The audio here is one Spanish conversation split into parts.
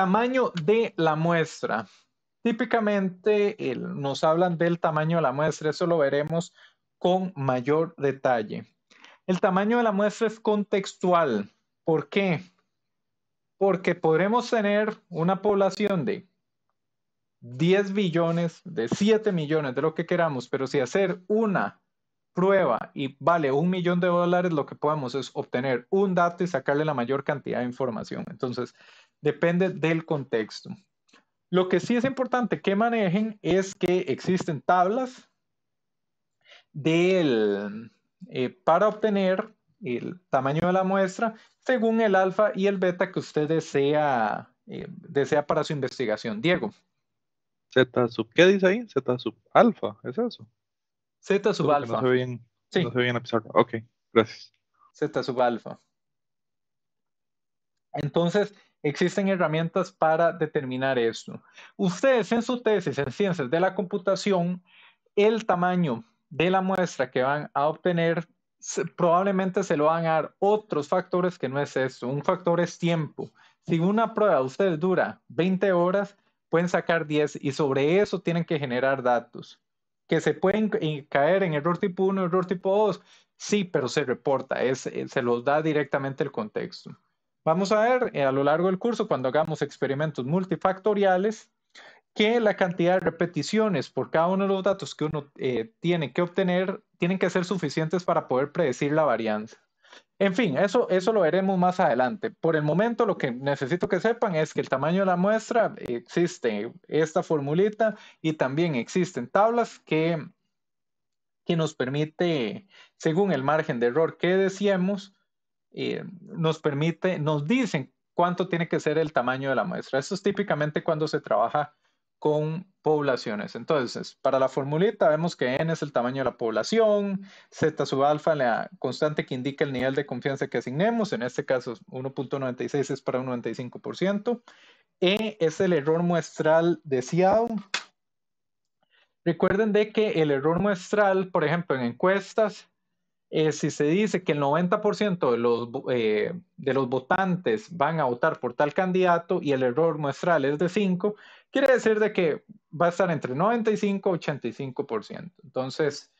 Tamaño de la muestra. Típicamente nos hablan del tamaño de la muestra, eso lo veremos con mayor detalle. El tamaño de la muestra es contextual. ¿Por qué? Porque podremos tener una población de 10 billones, de 7 millones, de lo que queramos, pero si hacer una prueba y vale un millón de dólares, lo que podemos es obtener un dato y sacarle la mayor cantidad de información. Entonces, depende del contexto. Lo que sí es importante que manejen es que existen tablas eh, para obtener el tamaño de la muestra según el alfa y el beta que usted desea, eh, desea para su investigación. Diego. Z sub, ¿qué dice ahí? Z sub alfa, ¿es eso? Z sub alfa. No se bien, sí. no se bien Ok, gracias. Z sub alfa. Entonces, existen herramientas para determinar eso. Ustedes en su tesis en ciencias de la computación, el tamaño de la muestra que van a obtener probablemente se lo van a dar otros factores que no es eso. Un factor es tiempo. Si una prueba ustedes dura 20 horas, pueden sacar 10 y sobre eso tienen que generar datos que se pueden eh, caer en error tipo 1, error tipo 2. Sí, pero se reporta, eh, se los da directamente el contexto. Vamos a ver eh, a lo largo del curso, cuando hagamos experimentos multifactoriales, que la cantidad de repeticiones por cada uno de los datos que uno eh, tiene que obtener tienen que ser suficientes para poder predecir la varianza. En fin, eso, eso lo veremos más adelante. Por el momento, lo que necesito que sepan es que el tamaño de la muestra eh, existe esta formulita y también existen tablas que, que nos permite, según el margen de error que decíamos, eh, nos permite, nos dicen cuánto tiene que ser el tamaño de la muestra. Esto es típicamente cuando se trabaja con poblaciones. Entonces, para la formulita vemos que n es el tamaño de la población, z sub alfa la constante que indica el nivel de confianza que asignemos, en este caso 1.96 es para un 95%, e es el error muestral deseado. Recuerden de que el error muestral, por ejemplo, en encuestas, eh, si se dice que el 90% de los, eh, de los votantes van a votar por tal candidato y el error muestral es de 5, quiere decir de que va a estar entre 95 y 85%. Entonces,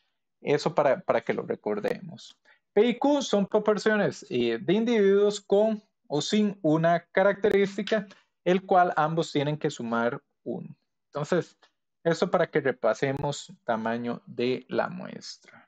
eso para, para que lo recordemos. P y Q son proporciones eh, de individuos con o sin una característica, el cual ambos tienen que sumar 1. Entonces, eso para que repasemos tamaño de la muestra.